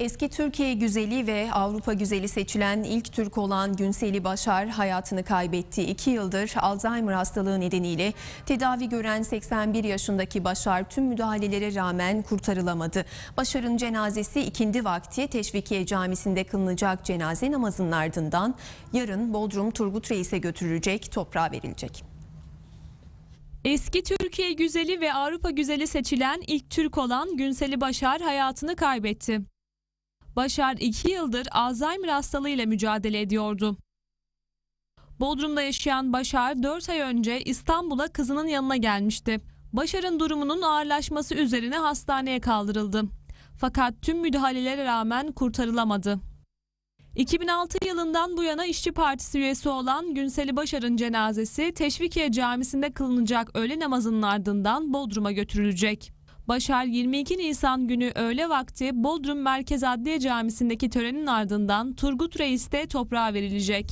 Eski Türkiye güzeli ve Avrupa güzeli seçilen ilk Türk olan Günseli Başar hayatını kaybetti. İki yıldır Alzheimer hastalığı nedeniyle tedavi gören 81 yaşındaki Başar tüm müdahalelere rağmen kurtarılamadı. Başar'ın cenazesi ikindi vakti Teşvikiye Camisi'nde kılınacak cenaze namazının ardından yarın Bodrum Turgut Reis'e götürülecek, toprağa verilecek. Eski Türkiye güzeli ve Avrupa güzeli seçilen ilk Türk olan Günseli Başar hayatını kaybetti. Başar 2 yıldır Alzheimer hastalığıyla mücadele ediyordu. Bodrum'da yaşayan Başar 4 ay önce İstanbul'a kızının yanına gelmişti. Başar'ın durumunun ağırlaşması üzerine hastaneye kaldırıldı. Fakat tüm müdahalelere rağmen kurtarılamadı. 2006 yılından bu yana İşçi Partisi üyesi olan Günseli Başar'ın cenazesi Teşvikiye Camisi'nde kılınacak öğle namazının ardından Bodrum'a götürülecek. Başar 22 Nisan günü öğle vakti Bodrum Merkez Adliye Camisi'ndeki törenin ardından Turgut Reis toprağa verilecek.